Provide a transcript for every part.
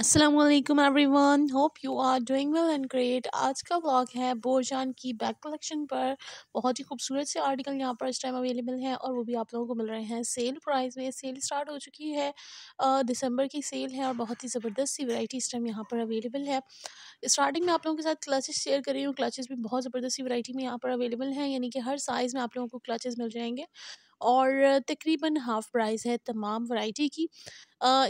Aslam everyone hope you are doing well and great आज का vlog है बोरजान की बैक कलेक्शन पर बहुत ही खूबसूरत से आर्टिकल यहाँ पर इस टाइम अवेलेबल हैं और वो भी आप लोगों को मिल रहे हैं सेल प्राइस में सेल स्टार्ट हो चुकी है दिसंबर की सेल है और बहुत ही ज़बरदस्त सी वैरायटी इस टाइम यहाँ पर अवेलेबल है स्टार्टिंग में आप लोगों के साथ क्लचेस शेयर कर रही हूँ क्लचेस भी बहुत ज़बरदस्त सी में यहाँ पर अवेलेबल हैं यानी कि हर साइज़ में आप लोगों को क्लचेस मिल जाएंगे और तकरीबन हाफ़ प्राइस है तमाम वैरायटी की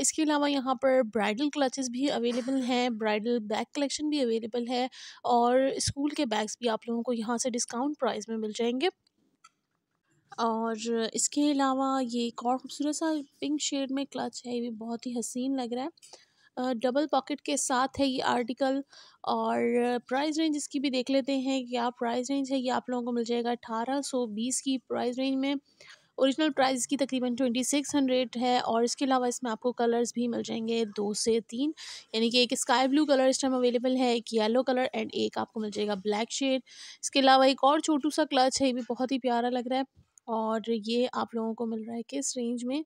इसके अलावा यहाँ पर ब्राइडल क्लचेस भी अवेलेबल हैं ब्राइडल बैग कलेक्शन भी अवेलेबल है और स्कूल के बैग्स भी आप लोगों को यहाँ से डिस्काउंट प्राइस में मिल जाएंगे और इसके अलावा ये एक और खूबसूरत सा पिंक शेड में क्लच है ये भी बहुत ही हसीन लग रहा है डबल पॉकेट के साथ है ये आर्टिकल और प्राइस रेंज इसकी भी देख लेते हैं क्या प्राइस रेंज है ये आप लोगों को मिल जाएगा अठारह सौ बीस की प्राइस रेंज में ओरिजिनल प्राइस की तकरीबन ट्वेंटी सिक्स हंड्रेड है और इसके अलावा इसमें आपको कलर्स भी मिल जाएंगे दो से तीन यानी कि एक स्काई ब्लू कलर इस टाइम अवेलेबल है एक येलो कलर एंड एक आपको मिल जाएगा ब्लैक शेड इसके अलावा एक और छोटू सा क्लच है ये भी बहुत ही प्यारा लग रहा है और ये आप लोगों को मिल रहा है किस रेंज में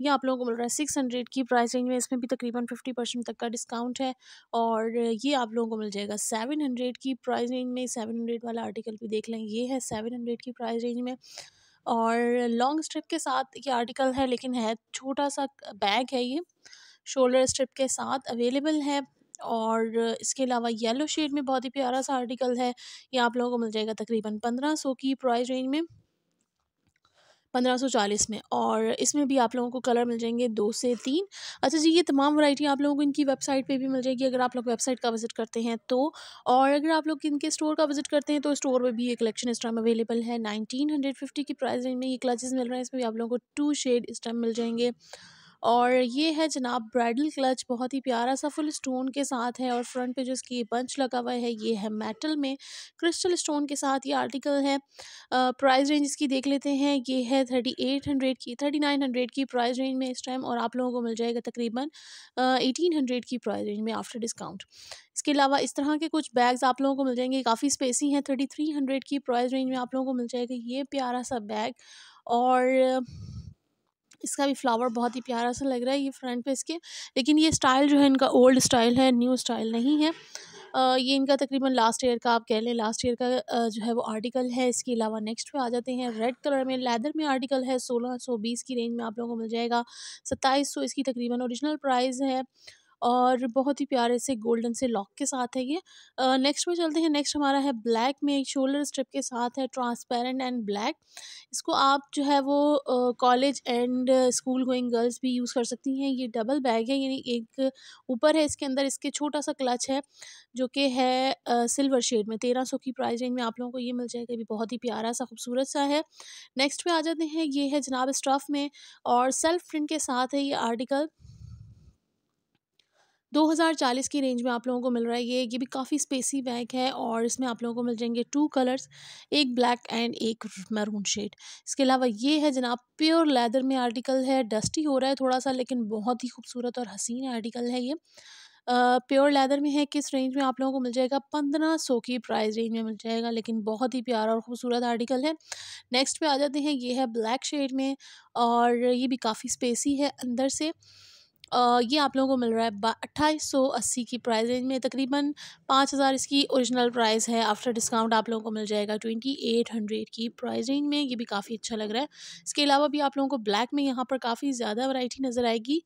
ये आप लोगों को मिल रहा है सिक्स हंड्रेड की प्राइस रेंज में इसमें भी तकरीबन फिफ्टी परसेंट तक का डिस्काउंट है और ये आप लोगों को मिल जाएगा सेवन हंड्रेड की प्राइस रेंज में सेवन हंड्रेड वाला आर्टिकल भी देख लें ये है सेवन हंड्रेड की प्राइस रेंज में और लॉन्ग स्ट्रिप के साथ ये आर्टिकल है लेकिन है छोटा सा बैग है ये शोल्डर स्ट्रिप के साथ अवेलेबल है और इसके अलावा येलो शेड में बहुत ही प्यारा सा आर्टिकल है ये आप लोगों को मिल जाएगा तकरीबन पंद्रह सौ की प्राइस रेंज में पंद्रह सौ चालीस में और इसमें भी आप लोगों को कलर मिल जाएंगे दो से तीन अच्छा जी ये तमाम वैरायटी आप लोगों को इनकी वेबसाइट पे भी मिल जाएगी अगर आप लोग वेबसाइट का विज़िट करते हैं तो और अगर आप लोग इनके स्टोर का विज़िट करते हैं तो स्टोर में भी ये कलेक्शन इस टाइम अवेलेबल है नाइनटीन हंड्रेड फिफ्टी की प्राइस रेंज में ये क्लचेज़ मिल रहे हैं इसमें भी आप लोगों को टू शेड इस टाइम मिल जाएंगे और ये है जनाब ब्राइडल क्लच बहुत ही प्यारा सा फुल स्टोन के साथ है और फ्रंट पे जो इसकी बंच लगा हुआ है ये है मेटल में क्रिस्टल स्टोन के साथ ये आर्टिकल है प्राइस रेंज इसकी देख लेते हैं ये है थर्टी एट हंड्रेड की थर्टी नाइन हंड्रेड की प्राइस रेंज में इस टाइम और आप लोगों को मिल जाएगा तकरीबन एटीन हंड्रेड की प्राइस रेंज में आफ्टर डिस्काउंट इसके अलावा इस तरह के कुछ बैग्स आप लोगों को मिल जाएंगे काफ़ी स्पेसी हैं थर्टी थ्री हंड्रेड की प्राइस रेंज में आप लोगों को मिल जाएगा ये प्यारा सा बैग और इसका भी फ्लावर बहुत ही प्यारा सा लग रहा है ये फ्रंट पे इसके लेकिन ये स्टाइल जो है इनका ओल्ड स्टाइल है न्यू स्टाइल नहीं है ये इनका तकरीबन लास्ट ईयर का आप कह लें लास्ट ईयर का जो है वो आर्टिकल है इसके अलावा नेक्स्ट पे आ जाते हैं रेड कलर में लेदर में आर्टिकल है सोलह सौ बीस की रेंज में आप लोगों को मिल जाएगा सत्ताईस सौ इसकी तकरीबन ओरिजिनल प्राइस है और बहुत ही प्यारे से गोल्डन से लॉक के साथ है ये नेक्स्ट में चलते हैं नेक्स्ट हमारा है ब्लैक में एक शोल्डर स्ट्रिप के साथ है ट्रांसपेरेंट एंड ब्लैक इसको आप जो है वो college and school going girls भी यूज़ कर सकती हैं ये डबल बैग है यानी एक ऊपर है इसके अंदर इसके छोटा सा क्लच है जो कि है सिल्वर शेड में तेरह सौ की प्राइस रेंज में आप लोगों को ये मिल जाएगा भी बहुत ही प्यारा सा खूबसूरत सा है नेक्स्ट में आ जाते हैं ये है जनाब स्टफ़ में और सेल्फ प्रिंट के साथ है ये आर्टिकल 2040 की रेंज में आप लोगों को मिल रहा है ये ये भी काफ़ी स्पेसी बैग है और इसमें आप लोगों को मिल जाएंगे टू कलर्स एक ब्लैक एंड एक मैरून शेड इसके अलावा ये है जनाब प्योर लेदर में आर्टिकल है डस्टी हो रहा है थोड़ा सा लेकिन बहुत ही खूबसूरत और हसीन आर्टिकल है ये प्योर uh, लेदर में है किस रेंज में आप लोगों को मिल जाएगा पंद्रह सौ की प्राइस रेंज में मिल जाएगा लेकिन बहुत ही प्यारा और ख़ूबसूरत आर्टिकल है नेक्स्ट पे आ जाते हैं ये है ब्लैक शेड में और ये भी काफ़ी स्पेसी है अंदर से ये आप लोगों को मिल रहा है अट्ठाईस सौ अस्सी की प्राइस रेंज में तकरीबन पाँच हज़ार इसकी ओरिजिनल प्राइस है आफ्टर डिस्काउंट आप लोगों को मिल जाएगा ट्वेंटी एट हंड्रेड की प्राइस रेंज में ये भी काफ़ी अच्छा लग रहा है इसके अलावा भी आप लोगों को ब्लैक में यहाँ पर काफ़ी ज़्यादा वैरायटी नज़र आएगी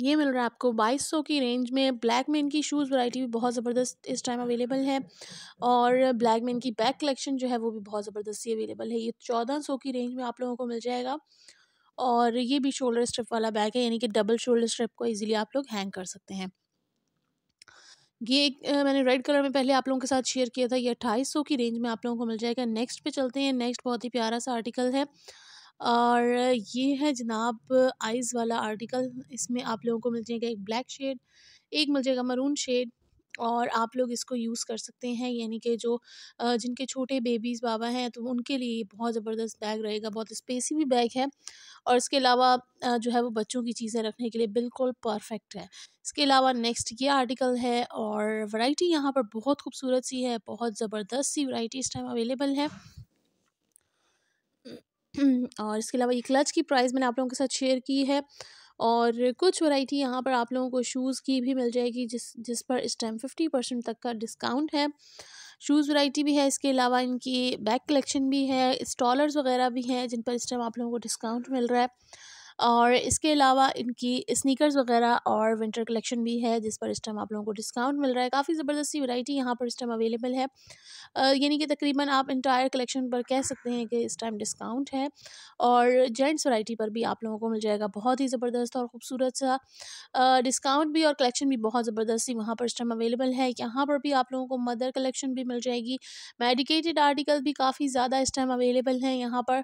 ये मिल रहा है आपको बाईस सौ की रेंज में ब्लैक मैन की शूज़ वैरायटी भी बहुत ज़बरदस्त इस टाइम अवेलेबल है और ब्लैक मैन की बैक कलेक्शन जो है वो भी बहुत ज़बरदस्ती अवेलेबल है ये चौदह सौ की रेंज में आप लोगों को मिल जाएगा और ये भी शोल्डर स्ट्रिप वाला बैग है यानी कि डबल शोल्डर स्ट्रिप को इजीली आप लोग हैंग कर सकते हैं ये एक मैंने रेड कलर में पहले आप लोगों के साथ शेयर किया था ये अट्ठाईस सौ की रेंज में आप लोगों को मिल जाएगा नेक्स्ट पे चलते हैं नेक्स्ट बहुत ही प्यारा सा आर्टिकल है और ये है जनाब आइज़ वाला आर्टिकल इसमें आप लोगों को मिल जाएगा एक ब्लैक शेड एक मिल जाएगा मरून शेड और आप लोग इसको यूज़ कर सकते हैं यानी कि जो जिनके छोटे बेबीज़ बाबा हैं तो उनके लिए बहुत ज़बरदस्त बैग रहेगा बहुत स्पेसी भी बैग है और इसके अलावा जो है वो बच्चों की चीज़ें रखने के लिए बिल्कुल परफेक्ट है इसके अलावा नेक्स्ट ये आर्टिकल है और वैरायटी यहाँ पर बहुत खूबसूरत सी है बहुत ज़बरदस्त सी वैरायटी इस टाइम अवेलेबल है और इसके अलावा ये क्लच की प्राइस मैंने आप लोगों के साथ शेयर की है और कुछ वैरायटी यहाँ पर आप लोगों को शूज़ की भी मिल जाएगी जिस जिस पर इस टाइम फिफ्टी परसेंट तक का डिस्काउंट है शूज़ वैरायटी भी है इसके अलावा इनकी बैक कलेक्शन भी है स्टॉलर्स वगैरह भी हैं जिन पर इस टाइम आप लोगों को डिस्काउंट मिल रहा है और इसके अलावा इनकी स्नीकर्स वगैरह और विंटर कलेक्शन भी है जिस पर इस टाइम आप लोगों को डिस्काउंट मिल रहा है काफ़ी ज़बरदस्ती वैरायटी यहाँ पर इस टाइम अवेलेबल है यानी कि तकरीबन आप इंटायर कलेक्शन पर कह सकते हैं कि इस टाइम डिस्काउंट है और जेंट्स वैरायटी पर भी आप लोगों को मिल जाएगा बहुत ही ज़बरदस्त और ख़ूबसूरत सा डिस्काउंट भी और कलेक्शन भी बहुत ज़बरदस्ती वहाँ पर इस टाइम अवेलेबल है यहाँ पर भी आप लोगों को मदर कलेक्शन भी मिल जाएगी मेडिकेटेड आर्टिकल भी काफ़ी ज़्यादा इस टाइम अवेलेबल हैं यहाँ पर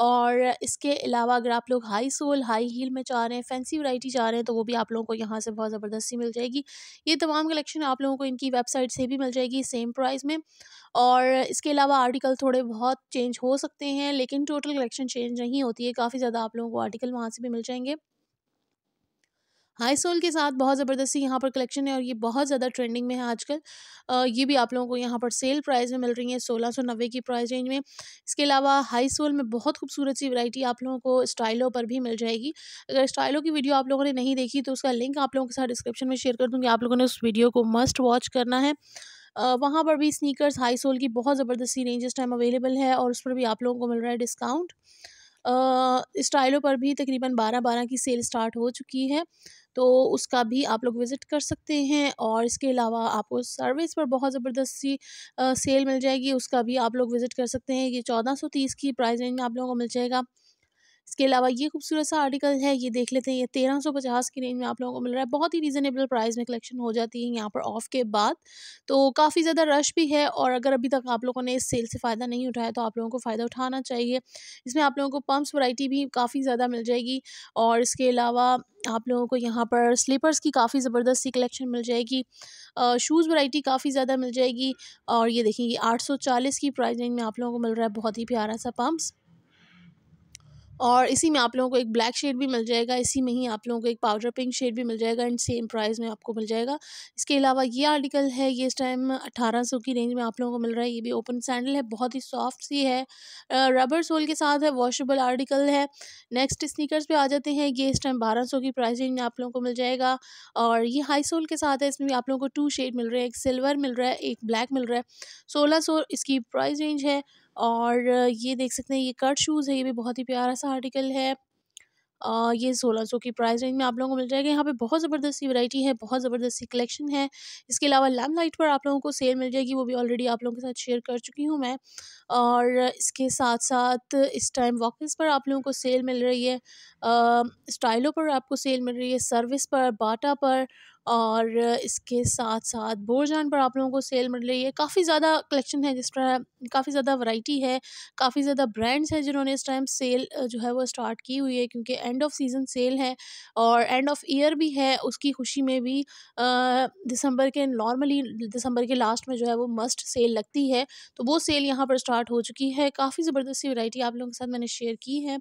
और इसके अलावा अगर आप लोग हाई सोल हाई हील में चाह रहे हैं फैंसी वैरायटी चाह रहे हैं तो वो भी आप लोगों को यहाँ से बहुत ज़बरदस्ती मिल जाएगी ये तमाम कलेक्शन आप लोगों को इनकी वेबसाइट से भी मिल जाएगी सेम प्राइस में और इसके अलावा आर्टिकल थोड़े बहुत चेंज हो सकते हैं लेकिन टोटल कलेक्शन चेंज नहीं होती है काफ़ी ज़्यादा आप लोगों को आर्टिकल वहाँ से भी मिल जाएंगे हाई सोल के साथ बहुत ज़बरदस्ती यहाँ पर कलेक्शन है और ये बहुत ज़्यादा ट्रेंडिंग में है आजकल ये भी आप लोगों को यहाँ पर सेल प्राइस में मिल रही है सोलह सौ नब्बे की प्राइस रेंज में इसके अलावा हाई सोल में बहुत खूबसूरत सी वैरायटी आप लोगों को स्टाइलों पर भी मिल जाएगी अगर स्टाइलों की वीडियो आप लोगों ने नहीं देखी तो उसका लिंक आप लोगों के साथ डिस्क्रिप्शन में शेयर कर दूँगी आप लोगों ने उस वीडियो को मस्ट वॉच करना है वहाँ पर भी स्नीकर्स हाई सोल की बहुत ज़बरदस्ती रेंज इस टाइम अवेलेबल है और उस पर भी आप लोगों को मिल रहा है डिस्काउंट स्टाइलों पर भी तकरीबन बारह बारह की सेल स्टार्ट हो चुकी है तो उसका भी आप लोग विज़िट कर सकते हैं और इसके अलावा आपको सर्विस पर बहुत ज़बरदस्त सी सेल मिल जाएगी उसका भी आप लोग विज़िट कर सकते हैं ये चौदह सौ तीस की प्राइस रेंज में आप लोगों को मिल जाएगा इसके अलावा ये खूबसूरत सा आर्टिकल है ये देख लेते हैं ये तेरह सौ पचास की रेंज में आप लोगों को मिल रहा है बहुत ही रीज़नेबल प्राइस में कलेक्शन हो जाती है यहाँ पर ऑफ के बाद तो काफ़ी ज़्यादा रश भी है और अगर अभी तक आप लोगों ने इस सेल से फ़ायदा नहीं उठाया तो आप लोगों को फ़ायदा उठाना चाहिए इसमें आप लोगों को पम्प्स वराइटी भी काफ़ी ज़्यादा मिल जाएगी और इसके अलावा आप लोगों को यहाँ पर स्लीपर्स की काफ़ी ज़बरदस्त सी कलेक्शन मिल जाएगी शूज़ वराइटी काफ़ी ज़्यादा मिल जाएगी और ये देखिए ये चालीस की प्राइस रेंज में आप लोगों को मिल रहा है बहुत ही प्यारा सा पम्प्स और इसी में आप लोगों को एक ब्लैक शेड भी मिल जाएगा इसी में ही आप लोगों को एक पाउडर पिंक शेड भी मिल जाएगा एंड सेम प्राइस में आपको मिल जाएगा इसके अलावा ये आर्टिकल है ये इस टाइम अठारह सौ की रेंज में आप लोगों को मिल रहा है ये भी ओपन सैंडल है बहुत ही सॉफ्ट सी है रबर सोल के साथ है वॉशेबल आर्टिकल है नेक्स्ट स्निकर्स पर आ जाते हैं ये इस टाइम बारह सौ की प्राइस रेंज में आप लोगों को मिल जाएगा और ये हाई सोल के साथ है इसमें भी आप लोगों को टू शेड मिल रहे हैं एक सिल्वर मिल रहा है एक ब्लैक मिल रहा है सोलह सौ इसकी प्राइस रेंज है और ये देख सकते हैं ये कट शूज़ है ये भी बहुत ही प्यारा सा आर्टिकल है आ, ये सोलह सौ की प्राइस रेंज में आप लोगों को मिल जाएगा यहाँ पे बहुत ज़बरदस्ती वैरायटी है बहुत ज़बरदस्ती कलेक्शन है इसके अलावा लैम लाइट पर आप लोगों को सेल मिल जाएगी वो भी ऑलरेडी आप लोगों के साथ शेयर कर चुकी हूँ मैं और इसके साथ साथ इस टाइम वॉकस पर आप लोगों को सेल मिल रही है स्टाइलों पर आपको सेल मिल रही है सर्विस पर बाटा पर और इसके साथ साथ बोर जान पर आप लोगों को सेल मिल रही है काफ़ी ज़्यादा कलेक्शन है जिस तरह काफ़ी ज़्यादा वैरायटी है काफ़ी ज़्यादा ब्रांड्स हैं जिन्होंने इस टाइम सेल जो है वो स्टार्ट की हुई है क्योंकि एंड ऑफ सीज़न सेल है और एंड ऑफ ईयर भी है उसकी खुशी में भी दिसंबर के नॉर्मली दिसंबर के लास्ट में जो है वो मस्ट सेल लगती है तो वो सेल यहाँ पर स्टार्ट हो चुकी है काफ़ी ज़बरदस्ती सी आप लोगों के साथ मैंने शेयर की है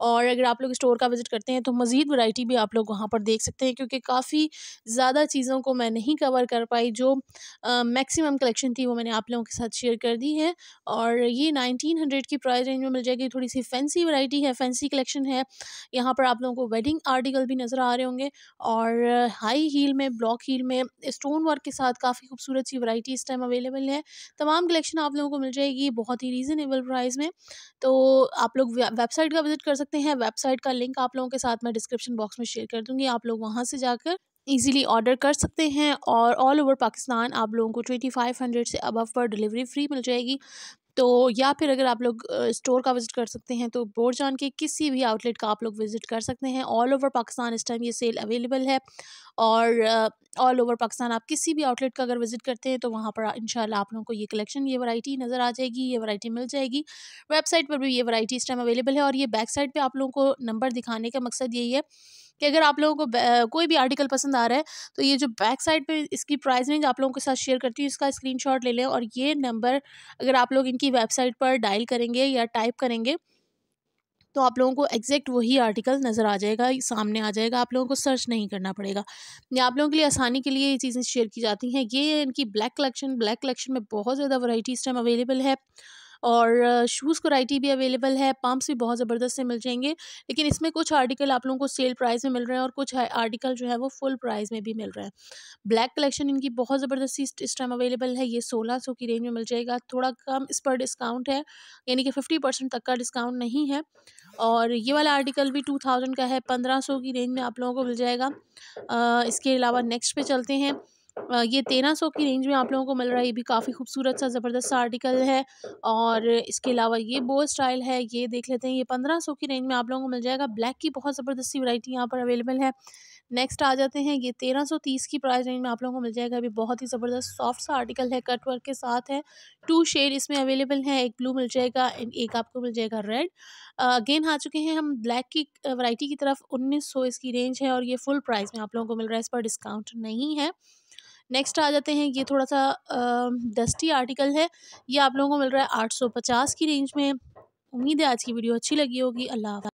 और अगर आप लोग स्टोर का विज़िट करते हैं तो मज़ीद वैरायटी भी आप लोग वहाँ पर देख सकते हैं क्योंकि काफ़ी ज़्यादा चीज़ों को मैं नहीं कवर कर पाई जो मैक्सिमम कलेक्शन थी वो मैंने आप लोगों के साथ शेयर कर दी है और ये नाइनटीन हंड्रेड की प्राइस रेंज में मिल जाएगी थोड़ी सी फैंसी वैरायटी है फैंसी कलेक्शन है यहाँ पर आप लोगों को वेडिंग आर्टिकल भी नज़र आ रहे होंगे और हाई हील में ब्लॉक हील में स्टोन वर्क के साथ काफ़ी खूबसूरत सी वैरायटी इस टाइम अवेलेबल है तमाम कलेक्शन आप लोगों को मिल जाएगी बहुत ही रीज़नेबल प्राइस में तो आप लोग वेबसाइट का विज़िट कर सकते सकते हैं वेबसाइट का लिंक आप लोगों के साथ मैं डिस्क्रिप्शन बॉक्स में शेयर कर दूंगी आप लोग वहाँ से जाकर ईजिली ऑर्डर कर सकते हैं और ऑल ओवर पाकिस्तान आप लोगों को ट्वेंटी फाइव हंड्रेड से अबव पर डिलीवरी फ्री मिल जाएगी तो या फिर अगर आप लोग स्टोर का विज़िट कर सकते हैं तो बोरजान के किसी भी आउटलेट का आप लोग विज़िट कर सकते हैं ऑल ओवर पाकिस्तान इस टाइम ये सेल अवेलेबल है और ऑल ओवर पाकिस्तान आप किसी भी आउटलेट का अगर विज़िट करते हैं तो वहाँ पर इंशाल्लाह आप लोगों को ये कलेक्शन ये वैरायटी नज़र आ जाएगी ये वैरायटी मिल जाएगी वेबसाइट पर भी ये वैरायटी इस टाइम अवेलेबल है और ये बैक साइड पर आप लोगों को नंबर दिखाने का मकसद यही है कि अगर आप लोगों को कोई भी आर्टिकल पसंद आ रहा है तो ये जो बैक साइड पे इसकी प्राइस रेंज आप लोगों के साथ शेयर करती हूँ इसका स्क्रीनशॉट ले लें और ये नंबर अगर आप लोग इनकी वेबसाइट पर डायल करेंगे या टाइप करेंगे तो आप लोगों को एग्जैक्ट वही आर्टिकल नज़र आ जाएगा सामने आ जाएगा आप लोगों को सर्च नहीं करना पड़ेगा ये आप लोगों के लिए आसानी के लिए ये चीज़ें शेयर की जाती हैं ये इनकी ब्लैक कलेक्शन ब्लैक कलेक्शन में बहुत ज़्यादा वराइटी इस टाइम अवेलेबल है और शूज़ कराइटी भी अवेलेबल है पम्प्स भी बहुत ज़बरदस्त से मिल जाएंगे लेकिन इसमें कुछ आर्टिकल आप लोगों को सेल प्राइस में मिल रहे हैं और कुछ आर्टिकल जो है वो फुल प्राइस में भी मिल रहे हैं ब्लैक कलेक्शन इनकी बहुत ज़बरदस्ती इस टाइम अवेलेबल है ये सोलह सौ की रेंज में मिल जाएगा थोड़ा कम इस पर डिस्काउंट है यानी कि फिफ्टी परसेंट तक का डिस्काउंट नहीं है और ये वाला आर्टिकल भी टू थाउजेंड का है पंद्रह सौ की रेंज में आप लोगों को मिल जाएगा आ, इसके अलावा नेक्स्ट पे चलते हैं ये तेरह सौ की रेंज में आप लोगों को मिल रहा है ये भी काफ़ी खूबसूरत सा ज़बरदस्त सा आर्टिकल है और इसके अलावा ये बो स्टाइल है ये देख लेते हैं ये पंद्रह सौ की रेंज में आप लोगों को मिल जाएगा ब्लैक की बहुत ज़बरदस्ती वरायटी वैरायटी यहाँ पर अवेलेबल है नेक्स्ट आ जाते हैं ये तेरह सौ तीस की प्राइस रेंज में आप लोगों को मिल जाएगा अभी बहुत ही ज़बरदस्त सॉफ्ट सा आर्टिकल है कट वर्क के साथ है टू शेड इसमें अवेलेबल है एक ब्लू मिल जाएगा एंड एक आपको मिल जाएगा रेड अगेन आ चुके हैं हम ब्लैक की वैरायटी की तरफ उन्नीस सौ इसकी रेंज है और ये फुल प्राइस में आप लोगों को मिल रहा है इस पर डिस्काउंट नहीं है नेक्स्ट आ जाते हैं ये थोड़ा सा डस्टी आर्टिकल है ये आप लोगों को मिल रहा है आठ सौ पचास की रेंज में उम्मीद है आज की वीडियो अच्छी लगी होगी अल्लाह